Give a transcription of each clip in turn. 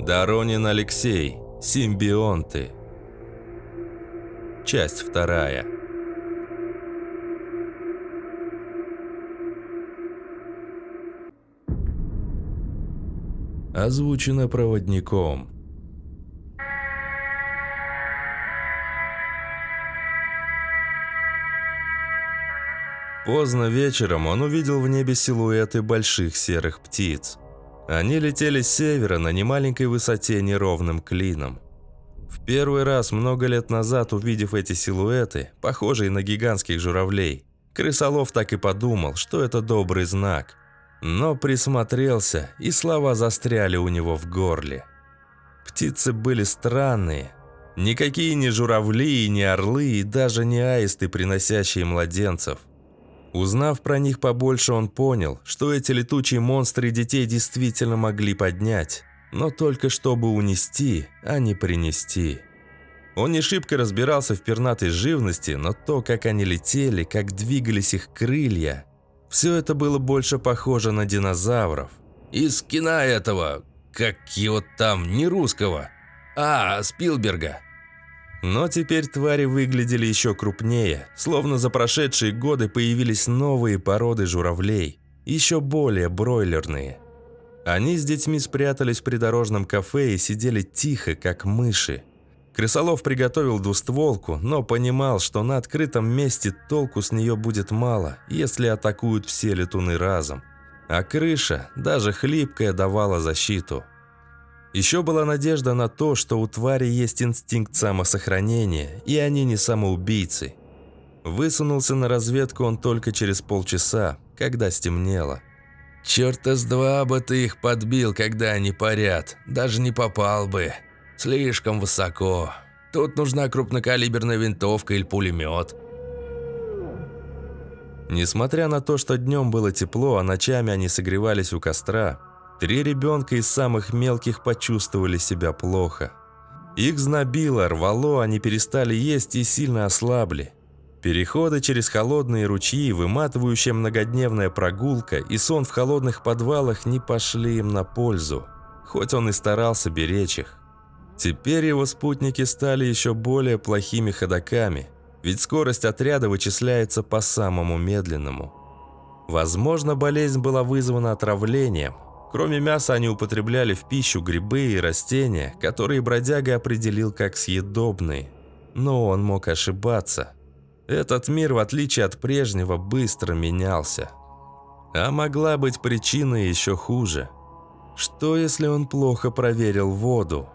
Доронин Алексей. Симбионты. Часть вторая. Озвучено проводником. Поздно вечером он увидел в небе силуэты больших серых птиц. Они летели с севера на немаленькой высоте неровным клином. В первый раз много лет назад, увидев эти силуэты, похожие на гигантских журавлей, Крысолов так и подумал, что это добрый знак. Но присмотрелся, и слова застряли у него в горле. Птицы были странные. Никакие не журавли, не орлы и даже не аисты, приносящие младенцев. Узнав про них побольше, он понял, что эти летучие монстры детей действительно могли поднять, но только чтобы унести, а не принести. Он не шибко разбирался в пернатой живности, но то, как они летели, как двигались их крылья, все это было больше похоже на динозавров. «Из кино этого, как его там, не русского, а Спилберга», но теперь твари выглядели еще крупнее, словно за прошедшие годы появились новые породы журавлей, еще более бройлерные. Они с детьми спрятались в придорожном кафе и сидели тихо, как мыши. Крысолов приготовил двустволку, но понимал, что на открытом месте толку с нее будет мало, если атакуют все летуны разом. А крыша, даже хлипкая, давала защиту – еще была надежда на то, что у твари есть инстинкт самосохранения, и они не самоубийцы. Высунулся на разведку он только через полчаса, когда стемнело. «Черта с два бы ты их подбил, когда они парят. Даже не попал бы. Слишком высоко. Тут нужна крупнокалиберная винтовка или пулемет». Несмотря на то, что днем было тепло, а ночами они согревались у костра, Три ребенка из самых мелких почувствовали себя плохо. Их знобило, рвало, они перестали есть и сильно ослабли. Переходы через холодные ручьи, выматывающая многодневная прогулка и сон в холодных подвалах не пошли им на пользу, хоть он и старался беречь их. Теперь его спутники стали еще более плохими ходаками, ведь скорость отряда вычисляется по самому медленному. Возможно, болезнь была вызвана отравлением – Кроме мяса они употребляли в пищу грибы и растения, которые бродяга определил как съедобные. Но он мог ошибаться. Этот мир, в отличие от прежнего, быстро менялся. А могла быть причина еще хуже. Что если он плохо проверил воду?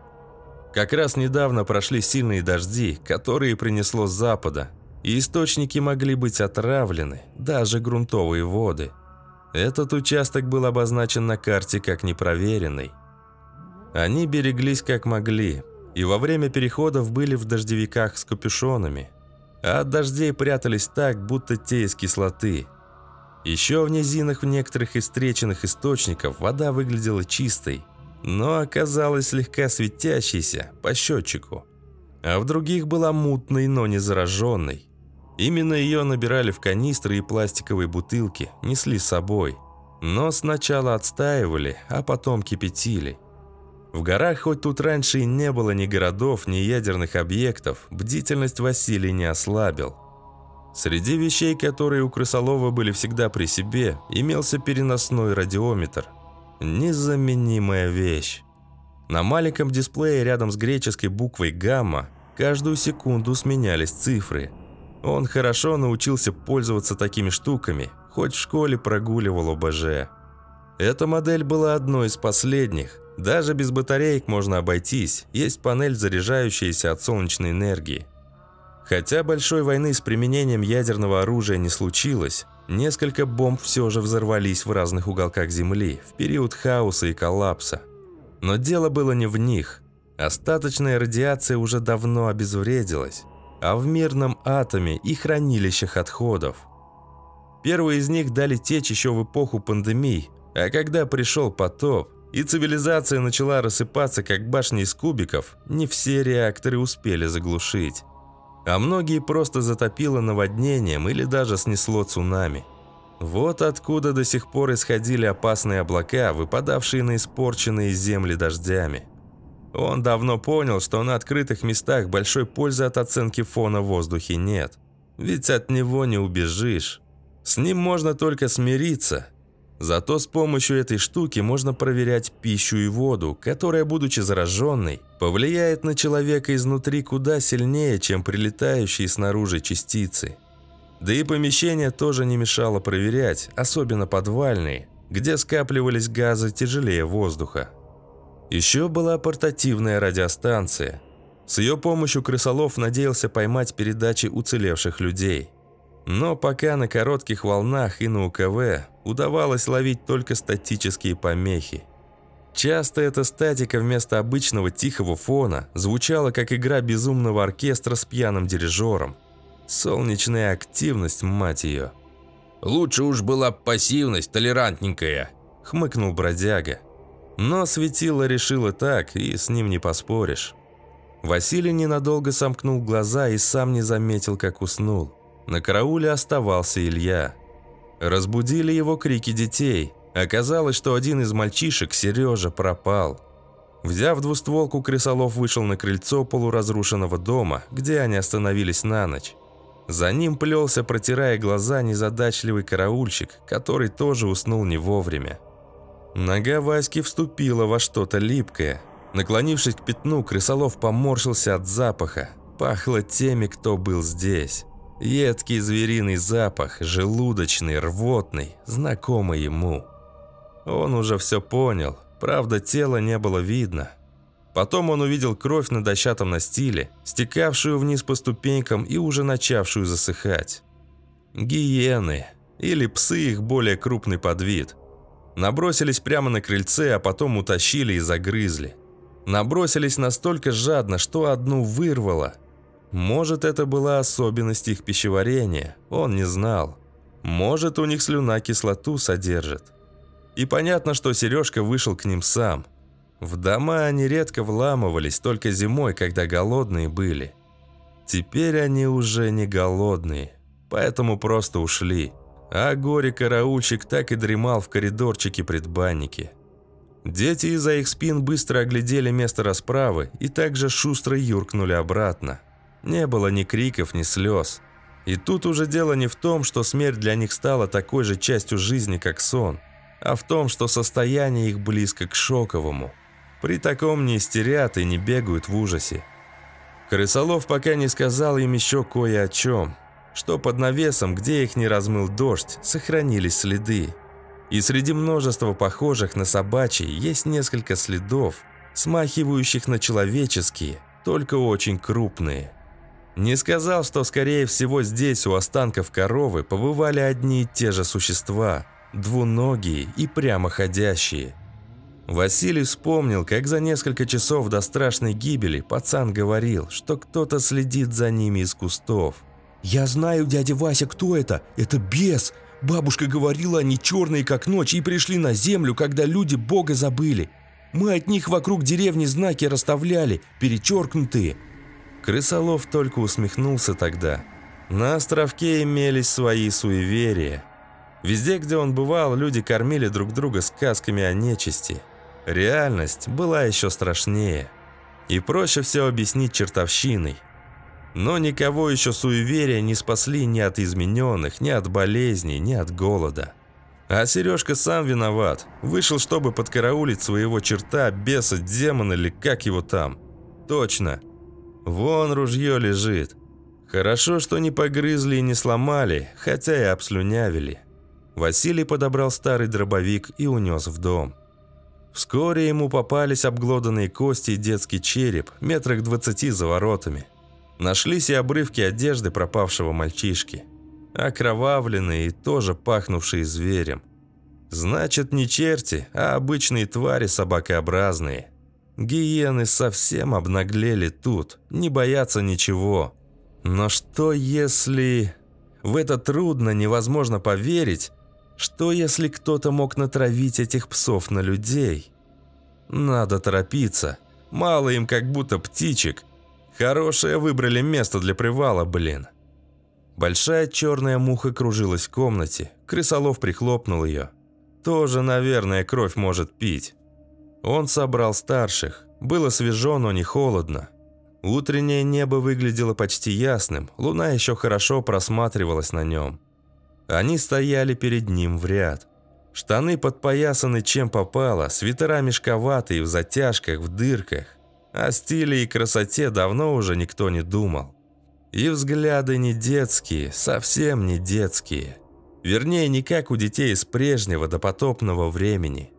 Как раз недавно прошли сильные дожди, которые принесло с запада, и источники могли быть отравлены, даже грунтовые воды – этот участок был обозначен на карте как непроверенный. Они береглись как могли, и во время переходов были в дождевиках с капюшонами, а от дождей прятались так, будто те из кислоты. Еще в низинах в некоторых из встреченных источников вода выглядела чистой, но оказалась слегка светящейся по счетчику, а в других была мутной, но не зараженной. Именно ее набирали в канистры и пластиковые бутылки, несли с собой. Но сначала отстаивали, а потом кипятили. В горах хоть тут раньше и не было ни городов, ни ядерных объектов, бдительность Василий не ослабил. Среди вещей, которые у Крысолова были всегда при себе, имелся переносной радиометр. Незаменимая вещь. На маленьком дисплее рядом с греческой буквой «гамма» каждую секунду сменялись цифры – он хорошо научился пользоваться такими штуками, хоть в школе прогуливал ОБЖ. Эта модель была одной из последних. Даже без батареек можно обойтись, есть панель, заряжающаяся от солнечной энергии. Хотя большой войны с применением ядерного оружия не случилось, несколько бомб все же взорвались в разных уголках Земли в период хаоса и коллапса. Но дело было не в них. Остаточная радиация уже давно обезвредилась а в мирном атоме и хранилищах отходов. Первые из них дали течь еще в эпоху пандемий, а когда пришел потоп, и цивилизация начала рассыпаться как башни из кубиков, не все реакторы успели заглушить. А многие просто затопило наводнением или даже снесло цунами. Вот откуда до сих пор исходили опасные облака, выпадавшие на испорченные земли дождями. Он давно понял, что на открытых местах большой пользы от оценки фона в воздухе нет. Ведь от него не убежишь. С ним можно только смириться. Зато с помощью этой штуки можно проверять пищу и воду, которая, будучи зараженной, повлияет на человека изнутри куда сильнее, чем прилетающие снаружи частицы. Да и помещение тоже не мешало проверять, особенно подвальные, где скапливались газы тяжелее воздуха. Еще была портативная радиостанция. С ее помощью Крысолов надеялся поймать передачи уцелевших людей. Но пока на коротких волнах и на УКВ удавалось ловить только статические помехи. Часто эта статика вместо обычного тихого фона звучала как игра безумного оркестра с пьяным дирижером. Солнечная активность, мать ее. «Лучше уж была пассивность, толерантненькая», – хмыкнул бродяга. Но светило решило так, и с ним не поспоришь. Василий ненадолго сомкнул глаза и сам не заметил, как уснул. На карауле оставался Илья. Разбудили его крики детей. Оказалось, что один из мальчишек, Сережа, пропал. Взяв двустволку, Крысолов вышел на крыльцо полуразрушенного дома, где они остановились на ночь. За ним плелся, протирая глаза, незадачливый караульщик, который тоже уснул не вовремя. Нога Васьки вступила во что-то липкое. Наклонившись к пятну, крысолов поморщился от запаха. Пахло теми, кто был здесь. Едкий звериный запах, желудочный, рвотный, знакомый ему. Он уже все понял, правда тело не было видно. Потом он увидел кровь на дощатом настиле, стекавшую вниз по ступенькам и уже начавшую засыхать. Гиены, или псы их более крупный подвид – Набросились прямо на крыльце, а потом утащили и загрызли. Набросились настолько жадно, что одну вырвало. Может, это была особенность их пищеварения, он не знал. Может, у них слюна кислоту содержит. И понятно, что Сережка вышел к ним сам. В дома они редко вламывались, только зимой, когда голодные были. Теперь они уже не голодные, поэтому просто ушли а горе-караульщик так и дремал в коридорчике предбанники. Дети из-за их спин быстро оглядели место расправы и также шустро юркнули обратно. Не было ни криков, ни слез. И тут уже дело не в том, что смерть для них стала такой же частью жизни, как сон, а в том, что состояние их близко к шоковому. При таком не истерят и не бегают в ужасе. Крысолов пока не сказал им еще кое о чем – что под навесом, где их не размыл дождь, сохранились следы. И среди множества похожих на собачьи есть несколько следов, смахивающих на человеческие, только очень крупные. Не сказал, что скорее всего здесь у останков коровы побывали одни и те же существа, двуногие и прямоходящие. Василий вспомнил, как за несколько часов до страшной гибели пацан говорил, что кто-то следит за ними из кустов – «Я знаю, дядя Вася, кто это. Это бес. Бабушка говорила, они черные, как ночь, и пришли на землю, когда люди Бога забыли. Мы от них вокруг деревни знаки расставляли, перечеркнутые». Крысолов только усмехнулся тогда. На островке имелись свои суеверия. Везде, где он бывал, люди кормили друг друга сказками о нечисти. Реальность была еще страшнее. И проще все объяснить чертовщиной. Но никого еще суеверия не спасли ни от измененных, ни от болезней, ни от голода. А Сережка сам виноват. Вышел, чтобы подкараулить своего черта, беса, демона или как его там. Точно. Вон ружье лежит. Хорошо, что не погрызли и не сломали, хотя и обслюнявили. Василий подобрал старый дробовик и унес в дом. Вскоре ему попались обглоданные кости и детский череп, метрах двадцати за воротами. Нашлись и обрывки одежды пропавшего мальчишки, окровавленные и тоже пахнувшие зверем. Значит, не черти, а обычные твари собакообразные. Гиены совсем обнаглели тут, не боятся ничего. Но что если... В это трудно, невозможно поверить. Что если кто-то мог натравить этих псов на людей? Надо торопиться. Мало им как будто птичек – Хорошее выбрали место для привала, блин. Большая черная муха кружилась в комнате, крысолов прихлопнул ее. Тоже, наверное, кровь может пить. Он собрал старших, было свежо, но не холодно. Утреннее небо выглядело почти ясным, луна еще хорошо просматривалась на нем. Они стояли перед ним в ряд. Штаны подпоясаны чем попало, свитера мешковатые, в затяжках, в дырках. О стиле и красоте давно уже никто не думал. И взгляды не детские, совсем не детские. Вернее, не как у детей из прежнего допотопного времени.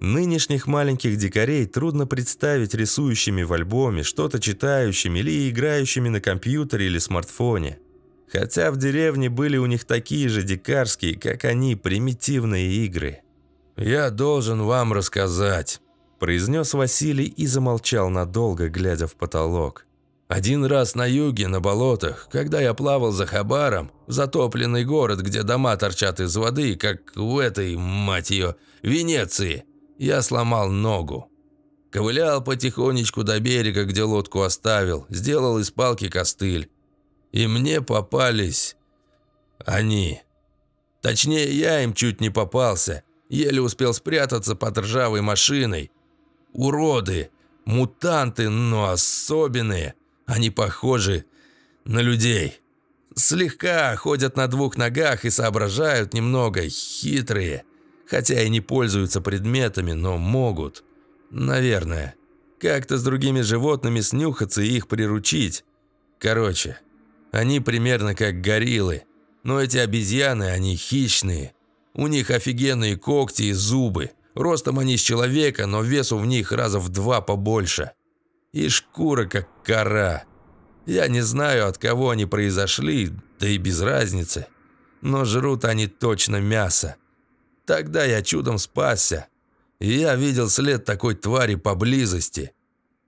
Нынешних маленьких дикарей трудно представить рисующими в альбоме, что-то читающими или играющими на компьютере или смартфоне. Хотя в деревне были у них такие же дикарские, как они, примитивные игры. «Я должен вам рассказать», произнес Василий и замолчал надолго, глядя в потолок. «Один раз на юге, на болотах, когда я плавал за Хабаром, затопленный город, где дома торчат из воды, как в этой, мать ее, Венеции, я сломал ногу. Ковылял потихонечку до берега, где лодку оставил, сделал из палки костыль. И мне попались... они. Точнее, я им чуть не попался, еле успел спрятаться под ржавой машиной, Уроды, мутанты, но особенные. Они похожи на людей. Слегка ходят на двух ногах и соображают немного, хитрые. Хотя и не пользуются предметами, но могут. Наверное. Как-то с другими животными снюхаться и их приручить. Короче, они примерно как гориллы. Но эти обезьяны, они хищные. У них офигенные когти и зубы. Ростом они с человека, но весу в них раза в два побольше. И шкура как кора. Я не знаю, от кого они произошли, да и без разницы. Но жрут они точно мясо. Тогда я чудом спасся. И я видел след такой твари поблизости.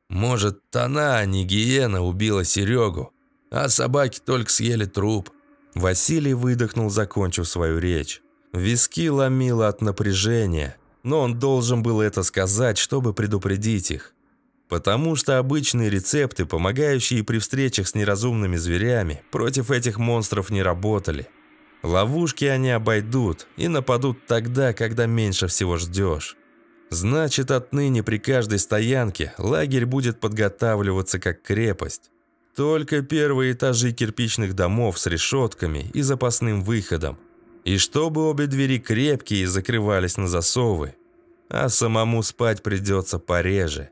Может, она, а не гиена, убила Серегу, а собаки только съели труп. Василий выдохнул, закончив свою речь. Виски ломило от напряжения но он должен был это сказать, чтобы предупредить их. Потому что обычные рецепты, помогающие при встречах с неразумными зверями, против этих монстров не работали. Ловушки они обойдут и нападут тогда, когда меньше всего ждешь. Значит, отныне при каждой стоянке лагерь будет подготавливаться как крепость. Только первые этажи кирпичных домов с решетками и запасным выходом, и чтобы обе двери крепкие и закрывались на засовы. А самому спать придется пореже.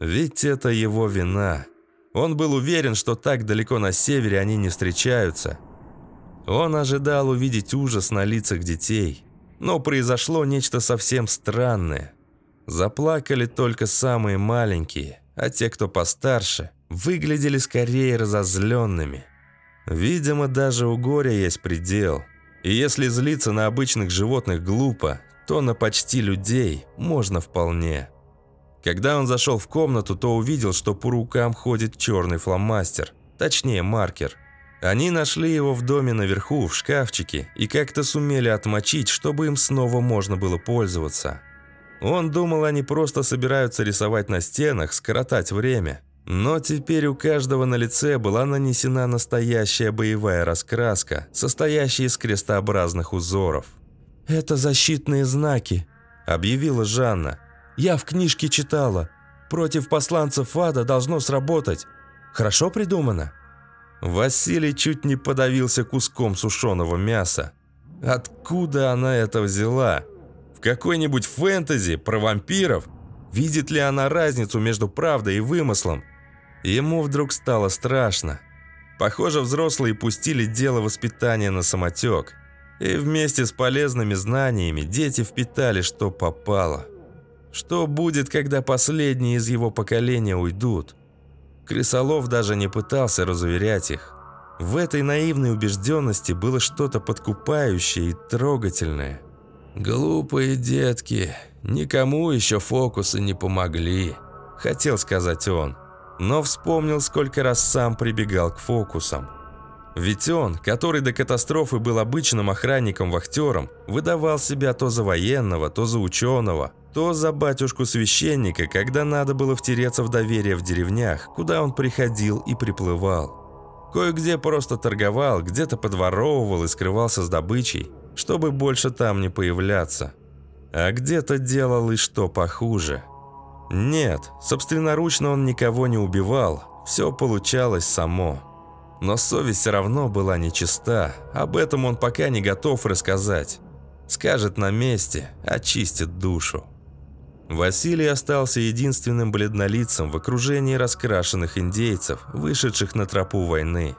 Ведь это его вина. Он был уверен, что так далеко на севере они не встречаются. Он ожидал увидеть ужас на лицах детей. Но произошло нечто совсем странное. Заплакали только самые маленькие, а те, кто постарше, выглядели скорее разозленными. Видимо, даже у горя есть предел – и если злиться на обычных животных глупо, то на почти людей можно вполне. Когда он зашел в комнату, то увидел, что по рукам ходит черный фломастер, точнее маркер. Они нашли его в доме наверху, в шкафчике, и как-то сумели отмочить, чтобы им снова можно было пользоваться. Он думал, они просто собираются рисовать на стенах, скоротать время – но теперь у каждого на лице была нанесена настоящая боевая раскраска, состоящая из крестообразных узоров. «Это защитные знаки», – объявила Жанна. «Я в книжке читала. Против посланцев ада должно сработать. Хорошо придумано?» Василий чуть не подавился куском сушеного мяса. Откуда она это взяла? В какой-нибудь фэнтези про вампиров? Видит ли она разницу между правдой и вымыслом? Ему вдруг стало страшно. Похоже, взрослые пустили дело воспитания на самотек. И вместе с полезными знаниями дети впитали, что попало. Что будет, когда последние из его поколения уйдут? Крысолов даже не пытался разуверять их. В этой наивной убежденности было что-то подкупающее и трогательное. «Глупые детки, никому еще фокусы не помогли», – хотел сказать он но вспомнил, сколько раз сам прибегал к фокусам. Ведь он, который до катастрофы был обычным охранником-вахтером, выдавал себя то за военного, то за ученого, то за батюшку-священника, когда надо было втереться в доверие в деревнях, куда он приходил и приплывал. Кое-где просто торговал, где-то подворовывал и скрывался с добычей, чтобы больше там не появляться. А где-то делал и что похуже – нет, собственноручно он никого не убивал, все получалось само. Но совесть все равно была нечиста, об этом он пока не готов рассказать. Скажет на месте, очистит душу. Василий остался единственным бледнолицем в окружении раскрашенных индейцев, вышедших на тропу войны.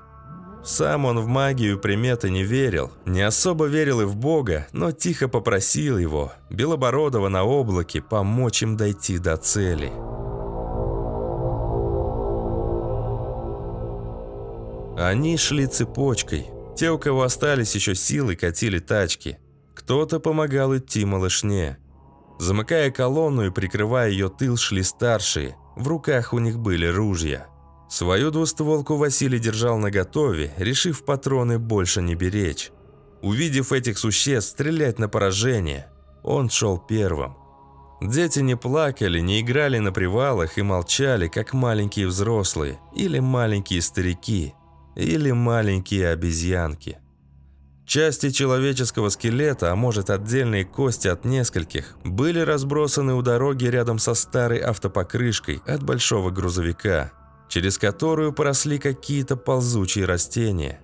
Сам он в магию приметы не верил, не особо верил и в Бога, но тихо попросил его, Белобородова на облаке, помочь им дойти до цели. Они шли цепочкой. Те, у кого остались еще силы, катили тачки. Кто-то помогал идти малышне. Замыкая колонну и прикрывая ее тыл, шли старшие. В руках у них были ружья. Свою двустволку Василий держал наготове, решив патроны больше не беречь. Увидев этих существ стрелять на поражение, он шел первым. Дети не плакали, не играли на привалах и молчали, как маленькие взрослые, или маленькие старики, или маленькие обезьянки. Части человеческого скелета, а может отдельные кости от нескольких, были разбросаны у дороги рядом со старой автопокрышкой от большого грузовика – через которую поросли какие-то ползучие растения.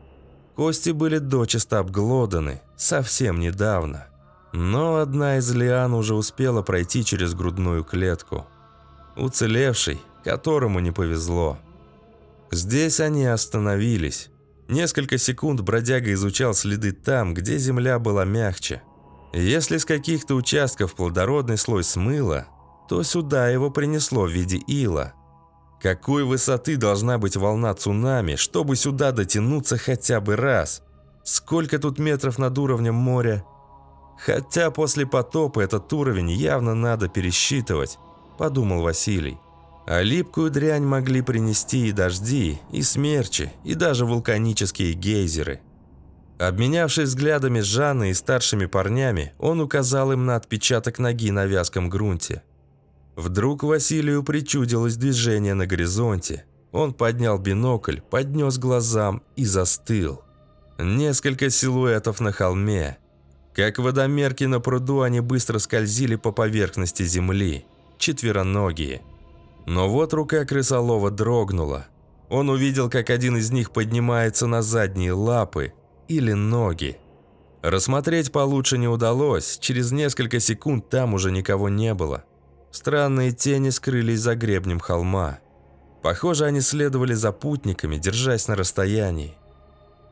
Кости были дочисто обглоданы, совсем недавно. Но одна из лиан уже успела пройти через грудную клетку. Уцелевший, которому не повезло. Здесь они остановились. Несколько секунд бродяга изучал следы там, где земля была мягче. Если с каких-то участков плодородный слой смыло, то сюда его принесло в виде ила – какой высоты должна быть волна цунами, чтобы сюда дотянуться хотя бы раз? Сколько тут метров над уровнем моря? Хотя после потопа этот уровень явно надо пересчитывать, подумал Василий. А липкую дрянь могли принести и дожди, и смерчи, и даже вулканические гейзеры. Обменявшись взглядами с Жанной и старшими парнями, он указал им на отпечаток ноги на вязком грунте – Вдруг Василию причудилось движение на горизонте. Он поднял бинокль, поднес глазам и застыл. Несколько силуэтов на холме. Как водомерки на пруду, они быстро скользили по поверхности земли. Четвероногие. Но вот рука крысолова дрогнула. Он увидел, как один из них поднимается на задние лапы или ноги. Рассмотреть получше не удалось, через несколько секунд там уже никого не было. Странные тени скрылись за гребнем холма. Похоже, они следовали за путниками, держась на расстоянии.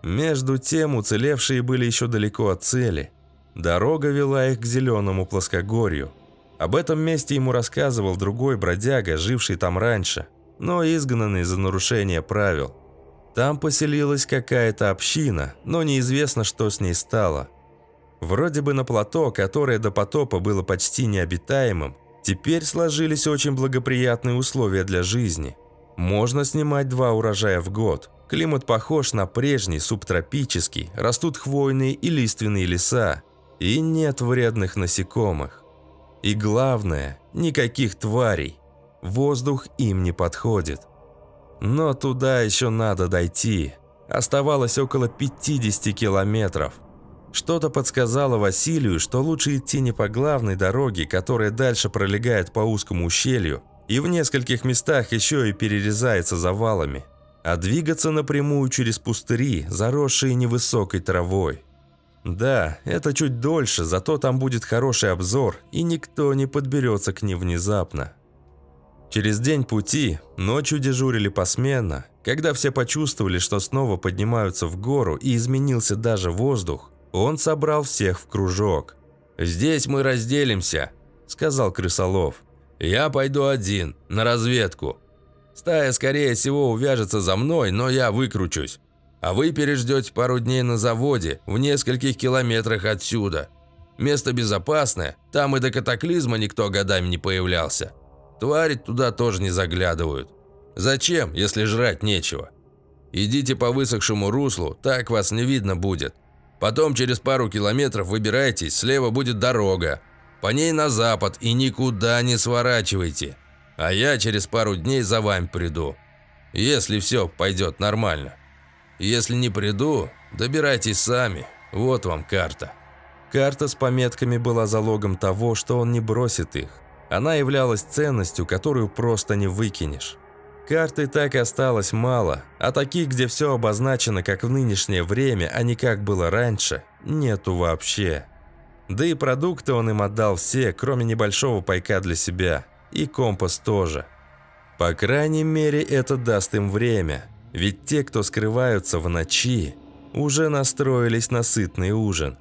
Между тем, уцелевшие были еще далеко от цели. Дорога вела их к зеленому плоскогорью. Об этом месте ему рассказывал другой бродяга, живший там раньше, но изгнанный за нарушение правил. Там поселилась какая-то община, но неизвестно, что с ней стало. Вроде бы на плато, которое до потопа было почти необитаемым, Теперь сложились очень благоприятные условия для жизни. Можно снимать два урожая в год. Климат похож на прежний, субтропический, растут хвойные и лиственные леса. И нет вредных насекомых. И главное, никаких тварей. Воздух им не подходит. Но туда еще надо дойти. Оставалось около 50 километров – что-то подсказало Василию, что лучше идти не по главной дороге, которая дальше пролегает по узкому ущелью, и в нескольких местах еще и перерезается завалами, а двигаться напрямую через пустыри, заросшие невысокой травой. Да, это чуть дольше, зато там будет хороший обзор, и никто не подберется к ним внезапно. Через день пути ночью дежурили посменно. Когда все почувствовали, что снова поднимаются в гору и изменился даже воздух, он собрал всех в кружок. «Здесь мы разделимся», – сказал Крысолов. «Я пойду один, на разведку. Стая, скорее всего, увяжется за мной, но я выкручусь. А вы переждете пару дней на заводе, в нескольких километрах отсюда. Место безопасное, там и до катаклизма никто годами не появлялся. Твари туда тоже не заглядывают. Зачем, если жрать нечего? Идите по высохшему руслу, так вас не видно будет. Потом через пару километров выбирайтесь, слева будет дорога. По ней на запад и никуда не сворачивайте. А я через пару дней за вами приду. Если все пойдет нормально. Если не приду, добирайтесь сами. Вот вам карта». Карта с пометками была залогом того, что он не бросит их. Она являлась ценностью, которую просто не выкинешь. Карты так и осталось мало, а таких, где все обозначено как в нынешнее время, а не как было раньше, нету вообще. Да и продукты он им отдал все, кроме небольшого пайка для себя. И компас тоже. По крайней мере, это даст им время. Ведь те, кто скрываются в ночи, уже настроились на сытный ужин.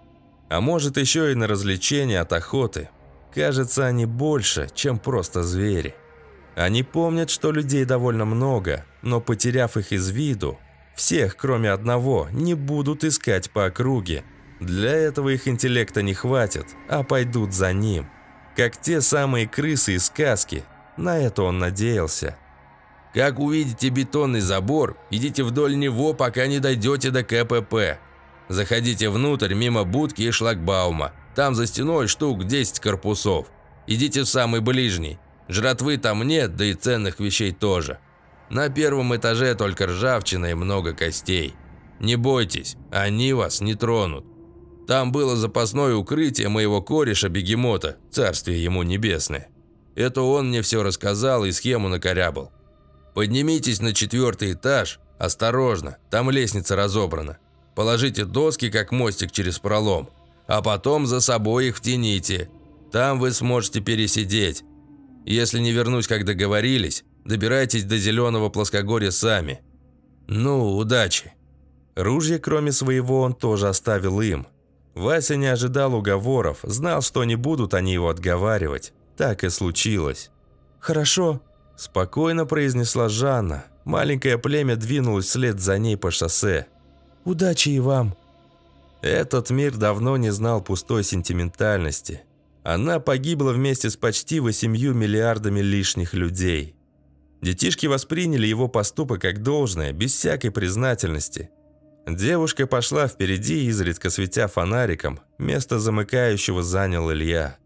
А может еще и на развлечения от охоты. Кажется, они больше, чем просто звери. Они помнят, что людей довольно много, но потеряв их из виду, всех, кроме одного, не будут искать по округе. Для этого их интеллекта не хватит, а пойдут за ним. Как те самые крысы из сказки. На это он надеялся. «Как увидите бетонный забор, идите вдоль него, пока не дойдете до КПП. Заходите внутрь мимо будки и шлагбаума. Там за стеной штук 10 корпусов. Идите в самый ближний. Жратвы там нет, да и ценных вещей тоже. На первом этаже только ржавчина и много костей. Не бойтесь, они вас не тронут. Там было запасное укрытие моего кореша-бегемота, царствие ему небесное. Это он мне все рассказал и схему накорябал. Поднимитесь на четвертый этаж, осторожно, там лестница разобрана. Положите доски, как мостик через пролом, а потом за собой их втяните. Там вы сможете пересидеть, если не вернусь, как договорились, добирайтесь до зеленого плоскогорья сами. Ну, удачи. Ружье, кроме своего, он тоже оставил им. Вася не ожидал уговоров, знал, что не будут они его отговаривать. Так и случилось. «Хорошо», – спокойно произнесла Жанна. Маленькое племя двинулось вслед за ней по шоссе. «Удачи и вам!» Этот мир давно не знал пустой сентиментальности. Она погибла вместе с почти 8 миллиардами лишних людей. Детишки восприняли его поступок как должное, без всякой признательности. Девушка пошла впереди, изредка светя фонариком. Место замыкающего занял Илья.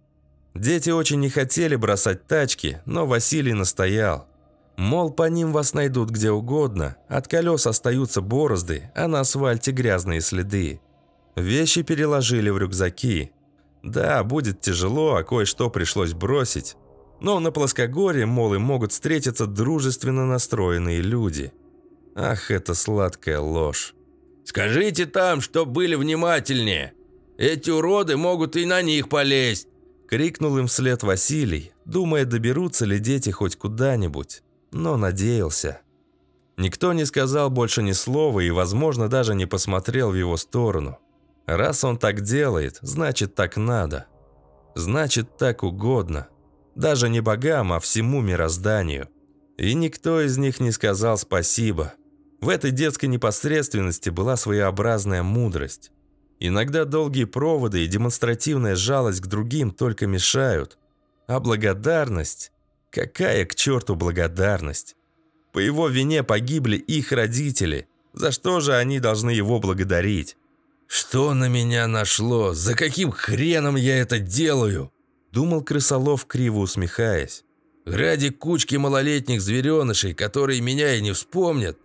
Дети очень не хотели бросать тачки, но Василий настоял. Мол, по ним вас найдут где угодно, от колес остаются борозды, а на асфальте грязные следы. Вещи переложили в рюкзаки. Да, будет тяжело, а кое-что пришлось бросить. Но на плоскогорье, мол, и могут встретиться дружественно настроенные люди. Ах, это сладкая ложь. «Скажите там, что были внимательнее. Эти уроды могут и на них полезть!» Крикнул им вслед Василий, думая, доберутся ли дети хоть куда-нибудь, но надеялся. Никто не сказал больше ни слова и, возможно, даже не посмотрел в его сторону. Раз он так делает, значит так надо. Значит так угодно. Даже не богам, а всему мирозданию. И никто из них не сказал спасибо. В этой детской непосредственности была своеобразная мудрость. Иногда долгие проводы и демонстративная жалость к другим только мешают. А благодарность? Какая к черту благодарность? По его вине погибли их родители. За что же они должны его благодарить? Что на меня нашло? За каким хреном я это делаю? Думал крысолов, криво усмехаясь. Ради кучки малолетних зверенышей, которые меня и не вспомнят?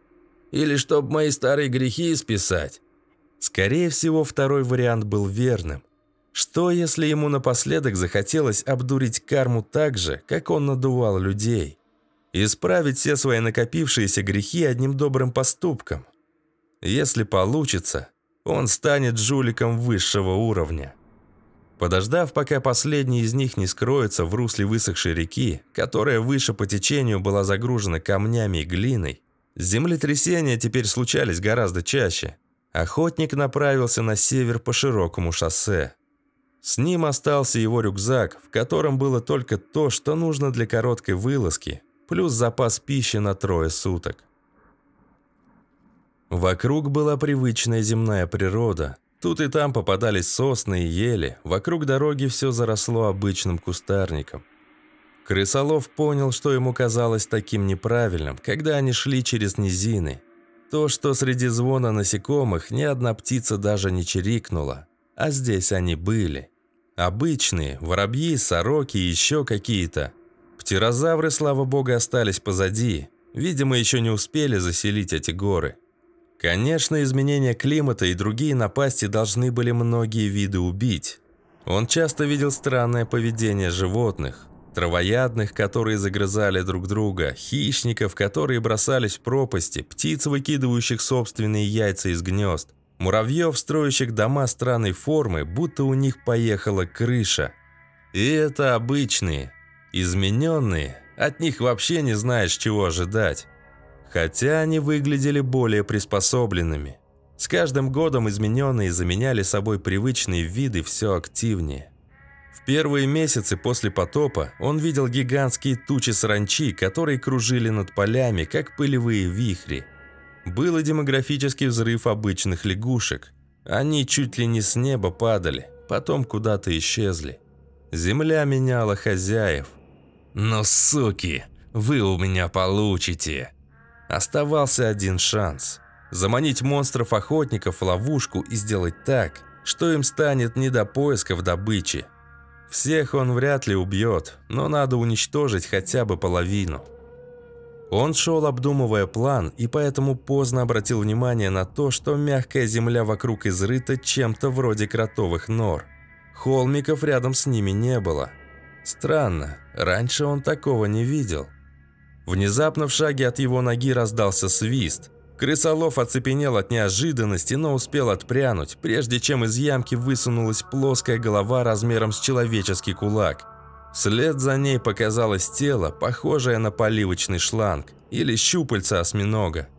Или чтоб мои старые грехи списать? Скорее всего, второй вариант был верным. Что, если ему напоследок захотелось обдурить карму так же, как он надувал людей? Исправить все свои накопившиеся грехи одним добрым поступком? Если получится, он станет жуликом высшего уровня. Подождав, пока последний из них не скроется в русле высохшей реки, которая выше по течению была загружена камнями и глиной, землетрясения теперь случались гораздо чаще. Охотник направился на север по широкому шоссе. С ним остался его рюкзак, в котором было только то, что нужно для короткой вылазки, плюс запас пищи на трое суток. Вокруг была привычная земная природа. Тут и там попадались сосны и ели, вокруг дороги все заросло обычным кустарником. Крысолов понял, что ему казалось таким неправильным, когда они шли через низины. То, что среди звона насекомых ни одна птица даже не чирикнула, а здесь они были. Обычные, воробьи, сороки и еще какие-то. Птерозавры, слава богу, остались позади, видимо, еще не успели заселить эти горы. Конечно, изменения климата и другие напасти должны были многие виды убить. Он часто видел странное поведение животных. Травоядных, которые загрызали друг друга, хищников, которые бросались в пропасти, птиц, выкидывающих собственные яйца из гнезд, муравьев, строящих дома странной формы, будто у них поехала крыша. И это обычные, измененные, от них вообще не знаешь, чего ожидать хотя они выглядели более приспособленными. С каждым годом измененные заменяли собой привычные виды все активнее. В первые месяцы после потопа он видел гигантские тучи саранчи, которые кружили над полями, как пылевые вихри. Был и демографический взрыв обычных лягушек. Они чуть ли не с неба падали, потом куда-то исчезли. Земля меняла хозяев. «Но, «Ну, суки, вы у меня получите!» Оставался один шанс. Заманить монстров-охотников в ловушку и сделать так, что им станет не до поисков добычи. Всех он вряд ли убьет, но надо уничтожить хотя бы половину. Он шел, обдумывая план, и поэтому поздно обратил внимание на то, что мягкая земля вокруг изрыта чем-то вроде кротовых нор. Холмиков рядом с ними не было. Странно, раньше он такого не видел. Внезапно в шаге от его ноги раздался свист. Крысолов оцепенел от неожиданности, но успел отпрянуть, прежде чем из ямки высунулась плоская голова размером с человеческий кулак. Вслед за ней показалось тело, похожее на поливочный шланг или щупальца осьминога.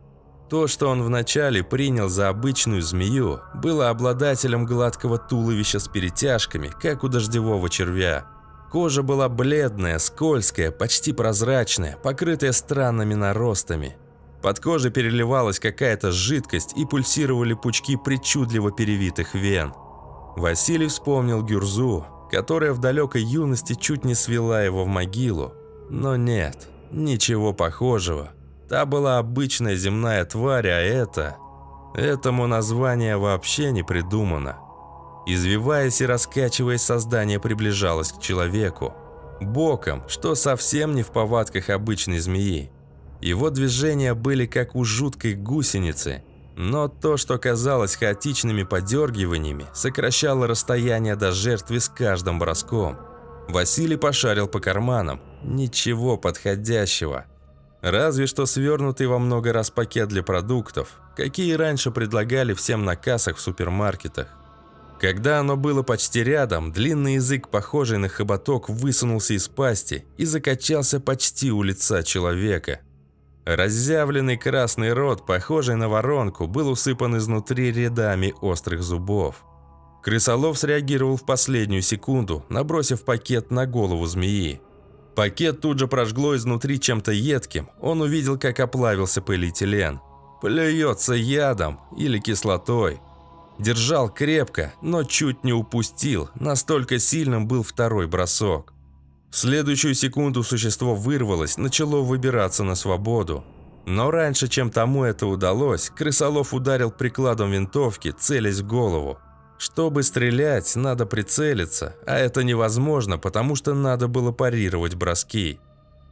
То, что он вначале принял за обычную змею, было обладателем гладкого туловища с перетяжками, как у дождевого червя. Кожа была бледная, скользкая, почти прозрачная, покрытая странными наростами. Под кожей переливалась какая-то жидкость и пульсировали пучки причудливо перевитых вен. Василий вспомнил Гюрзу, которая в далекой юности чуть не свела его в могилу. Но нет, ничего похожего. Та была обычная земная тварь, а это... Этому название вообще не придумано. Извиваясь и раскачиваясь, создание приближалось к человеку. Боком, что совсем не в повадках обычной змеи. Его движения были как у жуткой гусеницы, но то, что казалось хаотичными подергиваниями, сокращало расстояние до жертвы с каждым броском. Василий пошарил по карманам. Ничего подходящего. Разве что свернутый во много раз пакет для продуктов, какие раньше предлагали всем на кассах в супермаркетах. Когда оно было почти рядом, длинный язык, похожий на хоботок, высунулся из пасти и закачался почти у лица человека. Разъявленный красный рот, похожий на воронку, был усыпан изнутри рядами острых зубов. Крысолов среагировал в последнюю секунду, набросив пакет на голову змеи. Пакет тут же прожгло изнутри чем-то едким, он увидел, как оплавился полиэтилен. Плюется ядом или кислотой, Держал крепко, но чуть не упустил, настолько сильным был второй бросок. В следующую секунду существо вырвалось, начало выбираться на свободу. Но раньше, чем тому это удалось, крысолов ударил прикладом винтовки, целясь в голову. Чтобы стрелять, надо прицелиться, а это невозможно, потому что надо было парировать броски.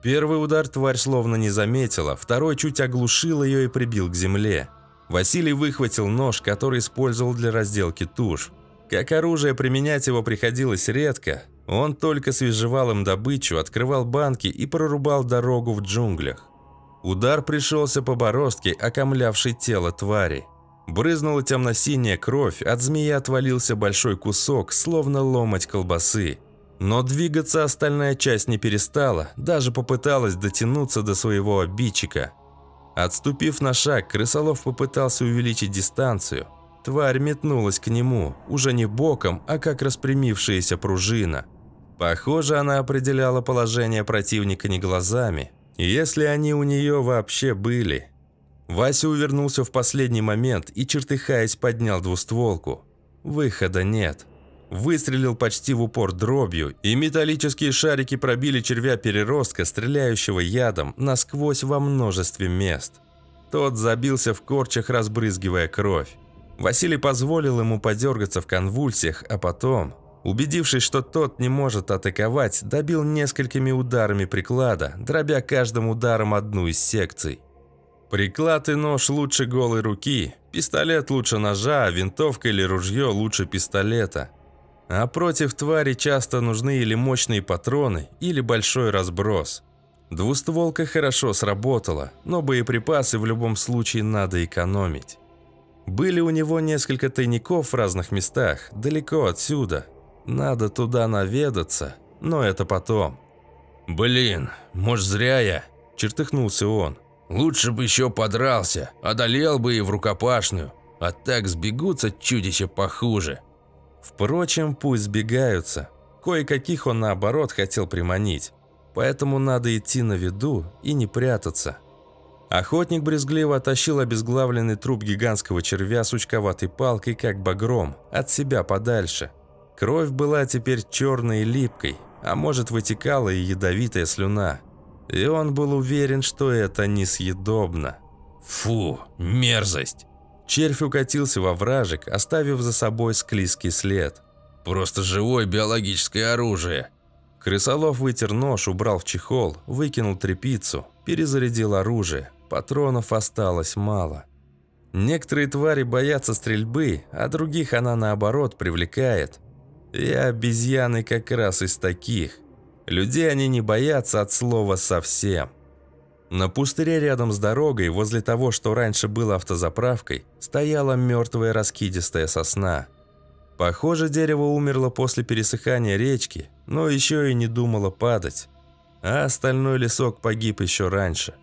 Первый удар тварь словно не заметила, второй чуть оглушил ее и прибил к земле. Василий выхватил нож, который использовал для разделки туш. Как оружие применять его приходилось редко, он только свежевал им добычу, открывал банки и прорубал дорогу в джунглях. Удар пришелся по бороздке, окомлявшей тело твари. Брызнула темно-синяя кровь, от змеи отвалился большой кусок, словно ломать колбасы. Но двигаться остальная часть не перестала, даже попыталась дотянуться до своего обидчика – Отступив на шаг, крысолов попытался увеличить дистанцию. Тварь метнулась к нему, уже не боком, а как распрямившаяся пружина. Похоже, она определяла положение противника не глазами, если они у нее вообще были. Вася увернулся в последний момент и, чертыхаясь, поднял двустволку. Выхода нет. Выстрелил почти в упор дробью, и металлические шарики пробили червя переростка, стреляющего ядом, насквозь во множестве мест. Тот забился в корчах, разбрызгивая кровь. Василий позволил ему подергаться в конвульсиях, а потом, убедившись, что тот не может атаковать, добил несколькими ударами приклада, дробя каждым ударом одну из секций. Приклад и нож лучше голой руки, пистолет лучше ножа, винтовка или ружье лучше пистолета. А против твари часто нужны или мощные патроны, или большой разброс. Двустволка хорошо сработала, но боеприпасы в любом случае надо экономить. Были у него несколько тайников в разных местах, далеко отсюда. Надо туда наведаться, но это потом. «Блин, может зря я?» – чертыхнулся он. «Лучше бы еще подрался, одолел бы и в рукопашную, а так сбегутся чудища похуже». Впрочем, пусть сбегаются. Кое-каких он наоборот хотел приманить. Поэтому надо идти на виду и не прятаться. Охотник брезгливо оттащил обезглавленный труп гигантского червя сучковатой палкой, как багром, от себя подальше. Кровь была теперь черной и липкой, а может вытекала и ядовитая слюна. И он был уверен, что это несъедобно. «Фу, мерзость!» Червь укатился во вражек, оставив за собой склизкий след. «Просто живое биологическое оружие!» Крысолов вытер нож, убрал в чехол, выкинул трепицу, перезарядил оружие. Патронов осталось мало. Некоторые твари боятся стрельбы, а других она наоборот привлекает. И обезьяны как раз из таких. Людей они не боятся от слова совсем. На пустыре рядом с дорогой, возле того, что раньше было автозаправкой, стояла мертвая раскидистая сосна. Похоже, дерево умерло после пересыхания речки, но еще и не думало падать. А остальной лесок погиб еще раньше.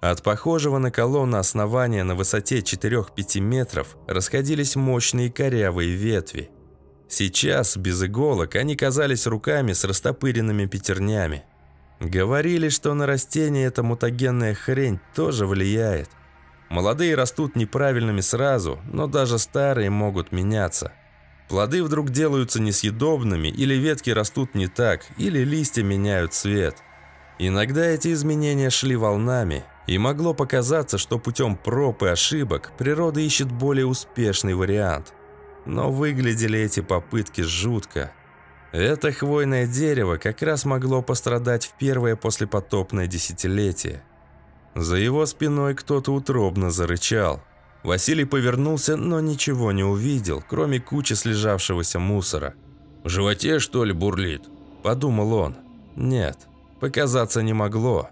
От похожего на колонна основания на высоте 4-5 метров расходились мощные корявые ветви. Сейчас, без иголок, они казались руками с растопыренными пятернями. Говорили, что на растения эта мутагенная хрень тоже влияет. Молодые растут неправильными сразу, но даже старые могут меняться. Плоды вдруг делаются несъедобными, или ветки растут не так, или листья меняют цвет. Иногда эти изменения шли волнами, и могло показаться, что путем проб и ошибок природа ищет более успешный вариант. Но выглядели эти попытки жутко. Это хвойное дерево как раз могло пострадать в первое послепотопное десятилетие. За его спиной кто-то утробно зарычал. Василий повернулся, но ничего не увидел, кроме кучи слежавшегося мусора. «В животе, что ли, бурлит?» – подумал он. «Нет, показаться не могло».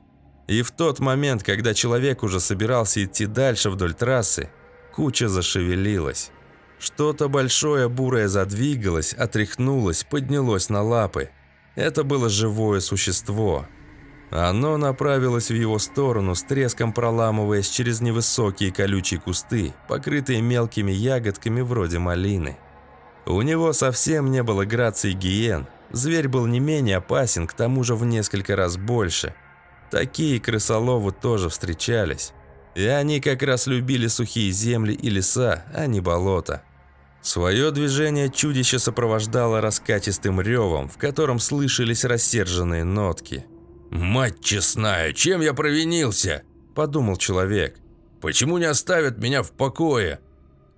И в тот момент, когда человек уже собирался идти дальше вдоль трассы, куча зашевелилась. Что-то большое бурое задвигалось, отряхнулось, поднялось на лапы. Это было живое существо. Оно направилось в его сторону, с треском проламываясь через невысокие колючие кусты, покрытые мелкими ягодками вроде малины. У него совсем не было грации гиен. Зверь был не менее опасен, к тому же в несколько раз больше. Такие крысоловы тоже встречались. И они как раз любили сухие земли и леса, а не болота. Свое движение чудище сопровождало раскатистым ревом, в котором слышались рассерженные нотки. «Мать честная, чем я провинился?» – подумал человек. «Почему не оставят меня в покое?»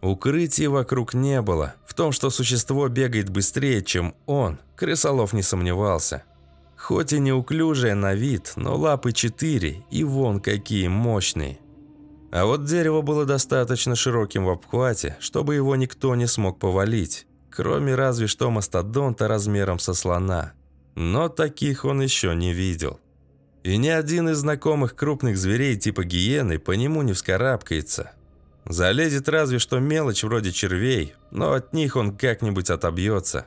Укрытий вокруг не было. В том, что существо бегает быстрее, чем он, Крысолов не сомневался. Хоть и неуклюжее на вид, но лапы четыре и вон какие мощные. А вот дерево было достаточно широким в обхвате, чтобы его никто не смог повалить, кроме разве что мастодонта размером со слона. Но таких он еще не видел. И ни один из знакомых крупных зверей типа гиены по нему не вскарабкается. Залезет разве что мелочь вроде червей, но от них он как-нибудь отобьется.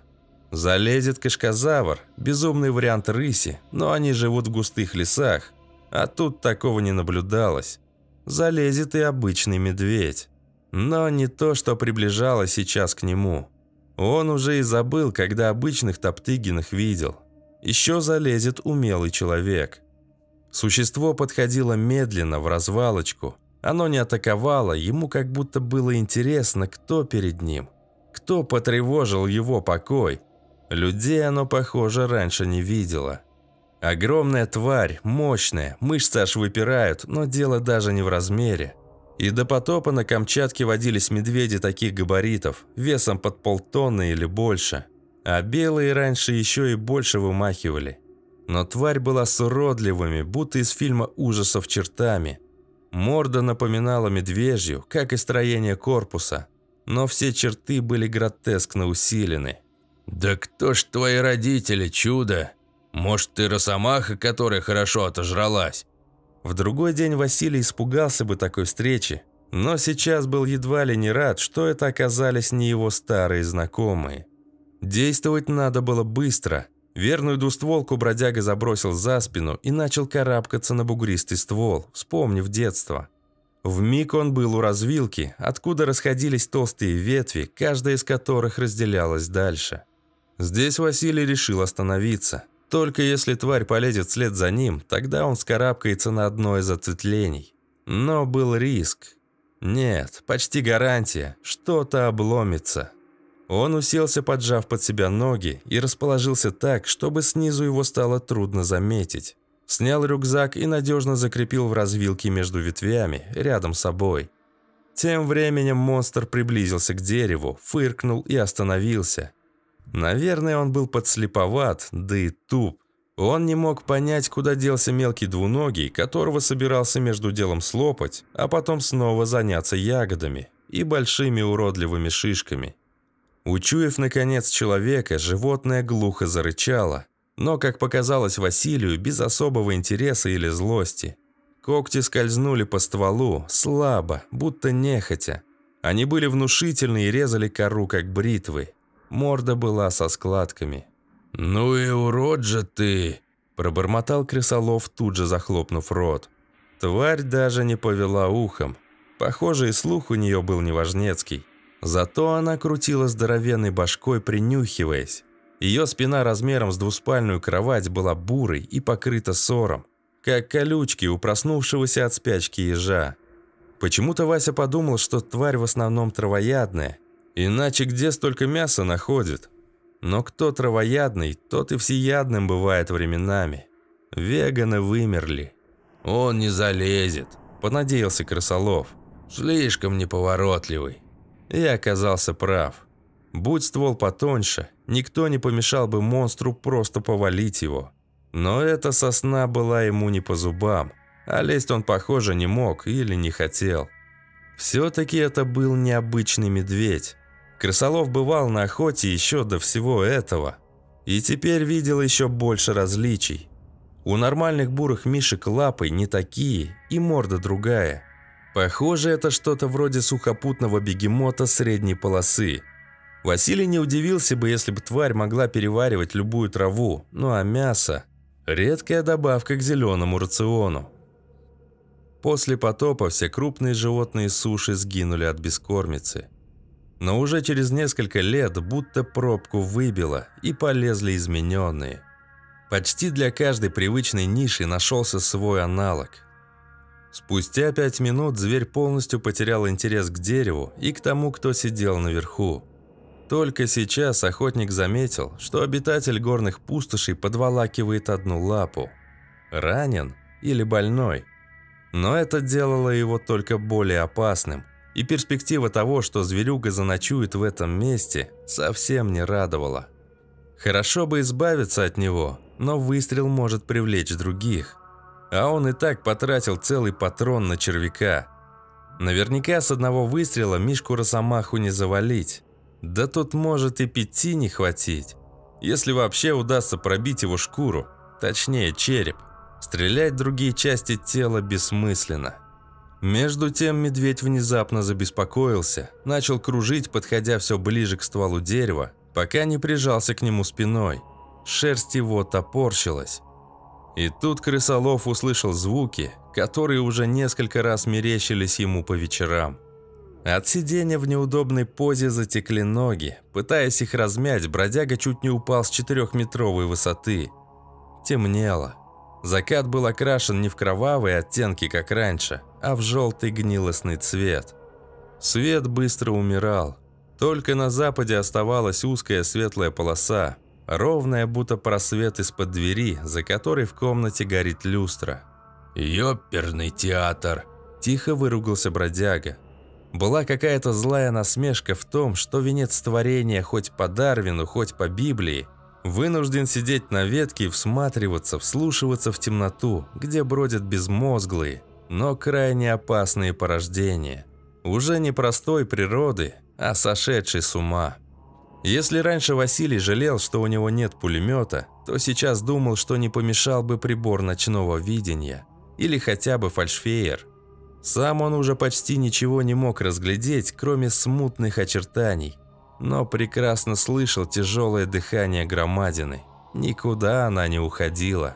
Залезет кашказавр, безумный вариант рыси, но они живут в густых лесах, а тут такого не наблюдалось залезет и обычный медведь. Но не то, что приближалось сейчас к нему. Он уже и забыл, когда обычных Топтыгиных видел. Еще залезет умелый человек. Существо подходило медленно, в развалочку. Оно не атаковало, ему как будто было интересно, кто перед ним. Кто потревожил его покой. Людей оно, похоже, раньше не видело. Огромная тварь, мощная, мышцы аж выпирают, но дело даже не в размере. И до потопа на Камчатке водились медведи таких габаритов, весом под полтонны или больше. А белые раньше еще и больше вымахивали. Но тварь была с уродливыми, будто из фильма ужасов чертами. Морда напоминала медвежью, как и строение корпуса. Но все черты были гротескно усилены. «Да кто ж твои родители, чудо?» Может, ты росомаха, которая хорошо отожралась?» В другой день Василий испугался бы такой встречи, но сейчас был едва ли не рад, что это оказались не его старые знакомые. Действовать надо было быстро. Верную двустволку бродяга забросил за спину и начал карабкаться на бугристый ствол, вспомнив детство. В миг он был у развилки, откуда расходились толстые ветви, каждая из которых разделялась дальше. Здесь Василий решил остановиться – только если тварь полезет вслед за ним, тогда он скарабкается на одно из ответвлений. Но был риск. Нет, почти гарантия, что-то обломится. Он уселся, поджав под себя ноги, и расположился так, чтобы снизу его стало трудно заметить. Снял рюкзак и надежно закрепил в развилке между ветвями, рядом с собой. Тем временем монстр приблизился к дереву, фыркнул и остановился. Наверное, он был подслеповат, да и туп. Он не мог понять, куда делся мелкий двуногий, которого собирался между делом слопать, а потом снова заняться ягодами и большими уродливыми шишками. Учуяв, наконец, человека, животное глухо зарычало, но, как показалось Василию, без особого интереса или злости. Когти скользнули по стволу, слабо, будто нехотя. Они были внушительны и резали кору, как бритвы. Морда была со складками. «Ну и урод же ты!» – пробормотал Крысолов, тут же захлопнув рот. Тварь даже не повела ухом. Похоже, и слух у нее был неважнецкий. Зато она крутила здоровенной башкой, принюхиваясь. Ее спина размером с двуспальную кровать была бурой и покрыта сором, как колючки у проснувшегося от спячки ежа. Почему-то Вася подумал, что тварь в основном травоядная, Иначе где столько мяса находит? Но кто травоядный, тот и всеядным бывает временами. Веганы вымерли. Он не залезет, понадеялся Красолов, Слишком неповоротливый. И оказался прав. Будь ствол потоньше, никто не помешал бы монстру просто повалить его. Но эта сосна была ему не по зубам, а лезть он, похоже, не мог или не хотел. Все-таки это был необычный медведь. Крысолов бывал на охоте еще до всего этого. И теперь видел еще больше различий. У нормальных бурых мишек лапы не такие и морда другая. Похоже, это что-то вроде сухопутного бегемота средней полосы. Василий не удивился бы, если бы тварь могла переваривать любую траву, ну а мясо – редкая добавка к зеленому рациону. После потопа все крупные животные суши сгинули от бескормицы – но уже через несколько лет будто пробку выбило, и полезли измененные. Почти для каждой привычной ниши нашелся свой аналог. Спустя пять минут зверь полностью потерял интерес к дереву и к тому, кто сидел наверху. Только сейчас охотник заметил, что обитатель горных пустошей подволакивает одну лапу. Ранен или больной? Но это делало его только более опасным – и перспектива того, что зверюга заночует в этом месте, совсем не радовала. Хорошо бы избавиться от него, но выстрел может привлечь других. А он и так потратил целый патрон на червяка. Наверняка с одного выстрела Мишку Росомаху не завалить. Да тут может и пяти не хватить, если вообще удастся пробить его шкуру, точнее череп. Стрелять в другие части тела бессмысленно. Между тем медведь внезапно забеспокоился, начал кружить, подходя все ближе к стволу дерева, пока не прижался к нему спиной. Шерсть его топорщилась. И тут крысолов услышал звуки, которые уже несколько раз мерещились ему по вечерам. От сидения в неудобной позе затекли ноги. Пытаясь их размять, бродяга чуть не упал с четырехметровой высоты. Темнело. Закат был окрашен не в кровавые оттенки, как раньше, а в желтый гнилостный цвет. Свет быстро умирал. Только на западе оставалась узкая светлая полоса, ровная, будто просвет из-под двери, за которой в комнате горит люстра. «Ёперный театр!» – тихо выругался бродяга. Была какая-то злая насмешка в том, что венец творения хоть по Дарвину, хоть по Библии Вынужден сидеть на ветке и всматриваться, вслушиваться в темноту, где бродят безмозглые, но крайне опасные порождения. Уже не простой природы, а сошедший с ума. Если раньше Василий жалел, что у него нет пулемета, то сейчас думал, что не помешал бы прибор ночного видения или хотя бы фальшфеер. Сам он уже почти ничего не мог разглядеть, кроме смутных очертаний, но прекрасно слышал тяжелое дыхание громадины. Никуда она не уходила.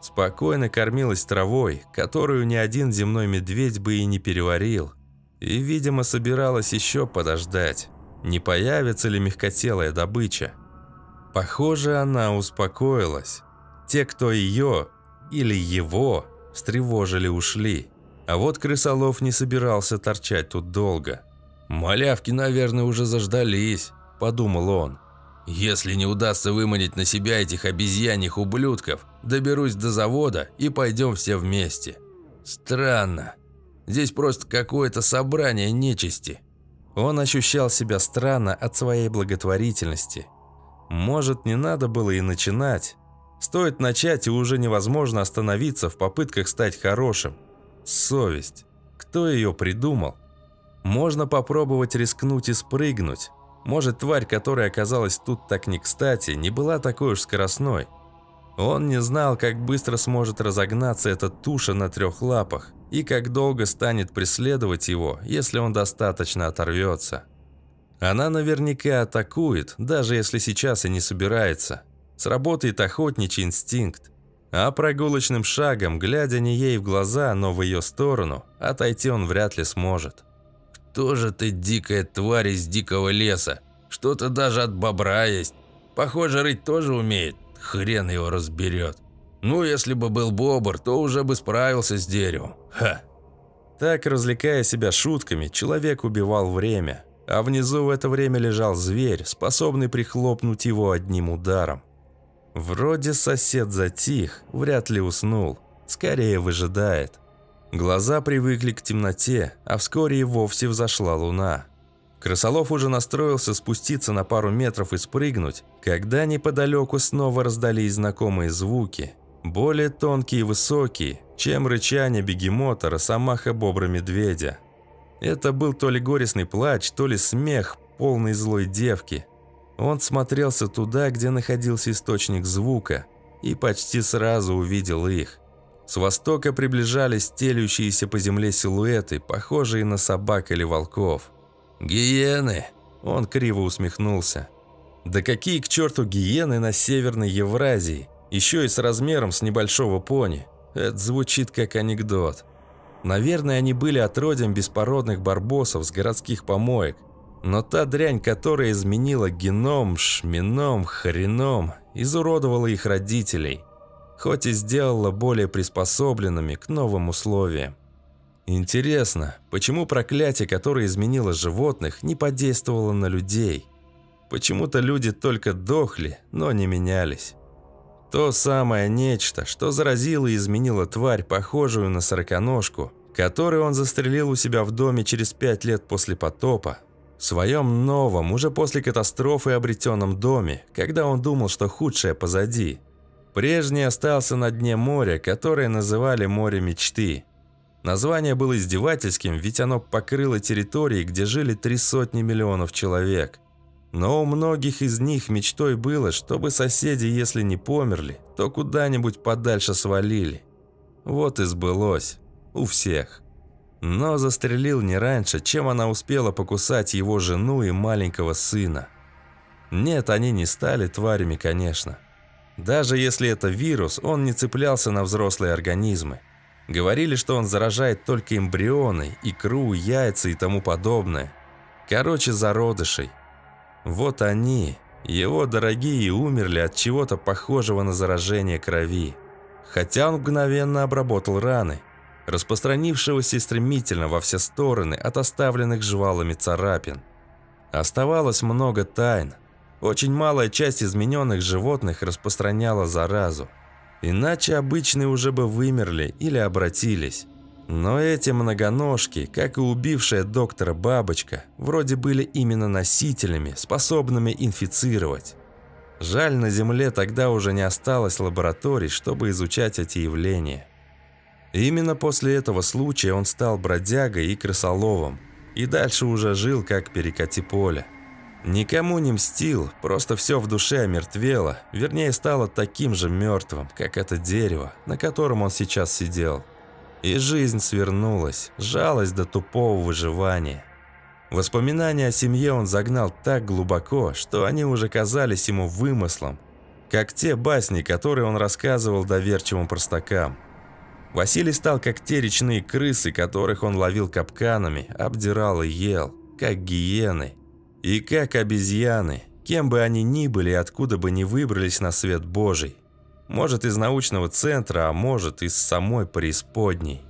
Спокойно кормилась травой, которую ни один земной медведь бы и не переварил. И, видимо, собиралась еще подождать, не появится ли мягкотелая добыча. Похоже, она успокоилась. Те, кто ее или его встревожили, ушли. А вот крысолов не собирался торчать тут долго – «Малявки, наверное, уже заждались», – подумал он. «Если не удастся выманить на себя этих обезьяньих ублюдков, доберусь до завода и пойдем все вместе». Странно. Здесь просто какое-то собрание нечисти. Он ощущал себя странно от своей благотворительности. Может, не надо было и начинать. Стоит начать, и уже невозможно остановиться в попытках стать хорошим. Совесть. Кто ее придумал? Можно попробовать рискнуть и спрыгнуть. Может, тварь, которая оказалась тут так не кстати, не была такой уж скоростной. Он не знал, как быстро сможет разогнаться эта туша на трех лапах и как долго станет преследовать его, если он достаточно оторвется. Она наверняка атакует, даже если сейчас и не собирается. Сработает охотничий инстинкт. А прогулочным шагом, глядя не ей в глаза, но в ее сторону, отойти он вряд ли сможет. Тоже ты дикая тварь из дикого леса. Что-то даже от бобра есть. Похоже, рыть тоже умеет. Хрен его разберет. Ну, если бы был бобр, то уже бы справился с деревом. Ха. Так, развлекая себя шутками, человек убивал время. А внизу в это время лежал зверь, способный прихлопнуть его одним ударом. Вроде сосед затих, вряд ли уснул. Скорее выжидает. Глаза привыкли к темноте, а вскоре и вовсе взошла луна. Крысолов уже настроился спуститься на пару метров и спрыгнуть, когда неподалеку снова раздались знакомые звуки, более тонкие и высокие, чем рычание бегемота, росомаха, бобра, медведя. Это был то ли горестный плач, то ли смех, полной злой девки. Он смотрелся туда, где находился источник звука, и почти сразу увидел их – с востока приближались телющиеся по земле силуэты, похожие на собак или волков. «Гиены!» – он криво усмехнулся. «Да какие к черту гиены на Северной Евразии? Еще и с размером с небольшого пони. Это звучит как анекдот. Наверное, они были отродьем беспородных барбосов с городских помоек. Но та дрянь, которая изменила геном, шмином, хреном, изуродовала их родителей хоть и сделала более приспособленными к новым условиям. Интересно, почему проклятие, которое изменило животных, не подействовало на людей? Почему-то люди только дохли, но не менялись. То самое нечто, что заразило и изменило тварь, похожую на сороконожку, которую он застрелил у себя в доме через пять лет после потопа, в своем новом, уже после катастрофы обретенном доме, когда он думал, что худшее позади – Прежний остался на дне моря, которое называли «Море мечты». Название было издевательским, ведь оно покрыло территории, где жили три сотни миллионов человек. Но у многих из них мечтой было, чтобы соседи, если не померли, то куда-нибудь подальше свалили. Вот и сбылось. У всех. Но застрелил не раньше, чем она успела покусать его жену и маленького сына. Нет, они не стали тварями, конечно. Даже если это вирус, он не цеплялся на взрослые организмы. Говорили, что он заражает только эмбрионы, икру, яйца и тому подобное. Короче, зародышей. Вот они, его дорогие, умерли от чего-то похожего на заражение крови. Хотя он мгновенно обработал раны, распространившегося стремительно во все стороны от оставленных жвалами царапин. Оставалось много тайн, очень малая часть измененных животных распространяла заразу. Иначе обычные уже бы вымерли или обратились. Но эти многоножки, как и убившая доктора бабочка, вроде были именно носителями, способными инфицировать. Жаль, на Земле тогда уже не осталось лабораторий, чтобы изучать эти явления. именно после этого случая он стал бродягой и крысоловом, и дальше уже жил как перекати поле. Никому не мстил, просто все в душе омертвело, вернее стало таким же мертвым, как это дерево, на котором он сейчас сидел. И жизнь свернулась, жалость до тупого выживания. Воспоминания о семье он загнал так глубоко, что они уже казались ему вымыслом, как те басни, которые он рассказывал доверчивым простакам. Василий стал как те речные крысы, которых он ловил капканами, обдирал и ел, как гиены, и как обезьяны, кем бы они ни были откуда бы ни выбрались на свет Божий. Может из научного центра, а может из самой преисподней.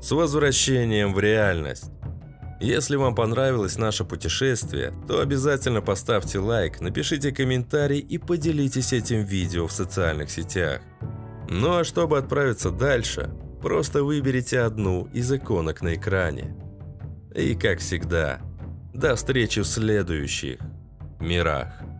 С возвращением в реальность. Если вам понравилось наше путешествие, то обязательно поставьте лайк, напишите комментарий и поделитесь этим видео в социальных сетях. Ну а чтобы отправиться дальше, просто выберите одну из иконок на экране. И как всегда, до встречи в следующих мирах.